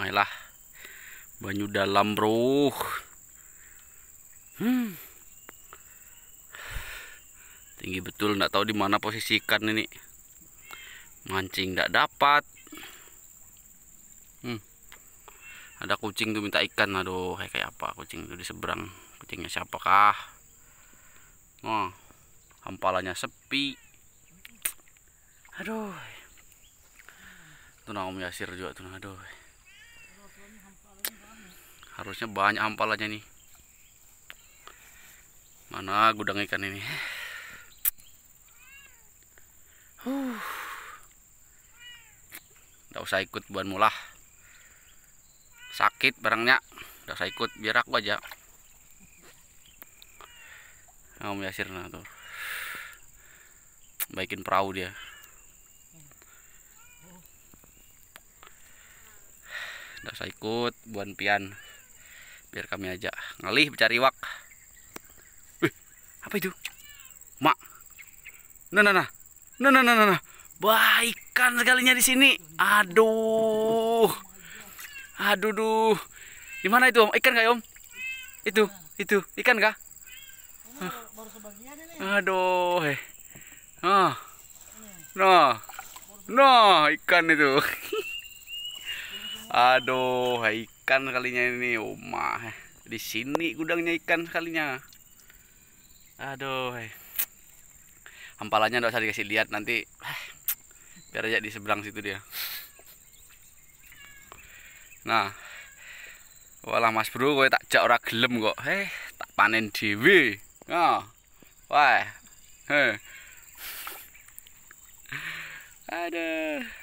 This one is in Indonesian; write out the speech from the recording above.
Mailah banyu dalam bro hmm. tinggi betul nggak tahu di mana posisi ikan ini mancing nggak dapat hmm. ada kucing tuh minta ikan aduh kayak apa kucing tuh di seberang kucingnya siapakah oh hampalannya sepi aduh tuh Om Yasir juga tuh aduh harusnya banyak aja nih mana gudang ikan ini udah nggak usah ikut buat mulah sakit barangnya nggak usah ikut biar aku aja Om Yasir nah tuh baikin perahu dia nggak usah ikut buan pian biar kami aja ngalih mencari wak Wih, apa itu mak nah nah nah nah nah nah nah, nah. baikan sekalinya di sini aduh aduh duh di mana itu om ikan gak om itu itu ikan kah aduh eh. Nah. Nah. no nah, no ikan itu Aduh, ikan kalinya ini. Omah. Oh, Di sini gudangnya ikan kalinya. Aduh. Eh. Hampalannya enggak usah dikasih lihat nanti. Eh, biar aja di seberang situ dia. Nah. Walah Mas Bro, gue tak jak ora gelem kok. Heh, tak panen dhewe. Nah. Wah. Heh. Aduh.